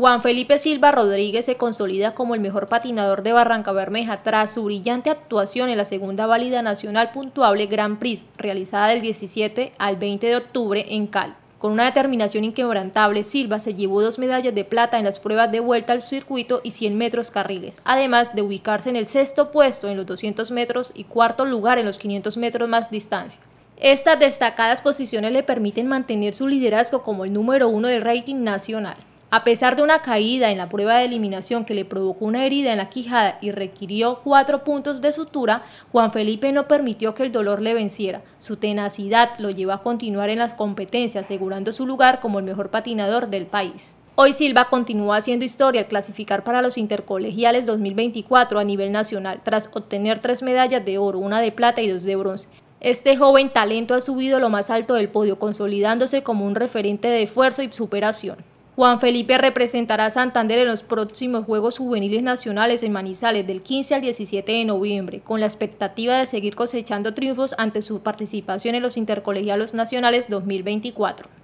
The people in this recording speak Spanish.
Juan Felipe Silva Rodríguez se consolida como el mejor patinador de Barranca Bermeja tras su brillante actuación en la segunda válida nacional puntuable Grand Prix, realizada del 17 al 20 de octubre en Cal. Con una determinación inquebrantable, Silva se llevó dos medallas de plata en las pruebas de vuelta al circuito y 100 metros carriles, además de ubicarse en el sexto puesto en los 200 metros y cuarto lugar en los 500 metros más distancia. Estas destacadas posiciones le permiten mantener su liderazgo como el número uno del rating nacional. A pesar de una caída en la prueba de eliminación que le provocó una herida en la quijada y requirió cuatro puntos de sutura, Juan Felipe no permitió que el dolor le venciera. Su tenacidad lo llevó a continuar en las competencias, asegurando su lugar como el mejor patinador del país. Hoy Silva continúa haciendo historia al clasificar para los intercolegiales 2024 a nivel nacional, tras obtener tres medallas de oro, una de plata y dos de bronce. Este joven talento ha subido lo más alto del podio, consolidándose como un referente de esfuerzo y superación. Juan Felipe representará a Santander en los próximos Juegos Juveniles Nacionales en Manizales del 15 al 17 de noviembre, con la expectativa de seguir cosechando triunfos ante su participación en los Intercolegiales Nacionales 2024.